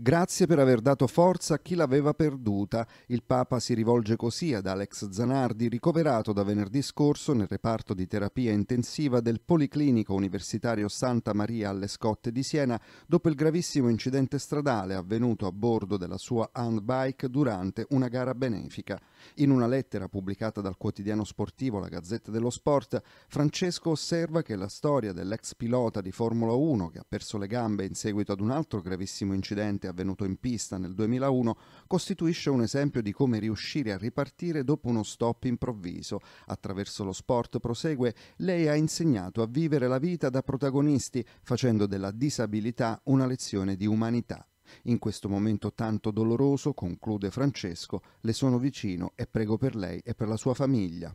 Grazie per aver dato forza a chi l'aveva perduta. Il Papa si rivolge così ad Alex Zanardi, ricoverato da venerdì scorso nel reparto di terapia intensiva del Policlinico Universitario Santa Maria alle Scotte di Siena dopo il gravissimo incidente stradale avvenuto a bordo della sua handbike durante una gara benefica. In una lettera pubblicata dal quotidiano sportivo La Gazzetta dello Sport, Francesco osserva che la storia dell'ex pilota di Formula 1 che ha perso le gambe in seguito ad un altro gravissimo incidente avvenuto in pista nel 2001, costituisce un esempio di come riuscire a ripartire dopo uno stop improvviso. Attraverso lo sport, prosegue, lei ha insegnato a vivere la vita da protagonisti, facendo della disabilità una lezione di umanità. In questo momento tanto doloroso, conclude Francesco, le sono vicino e prego per lei e per la sua famiglia.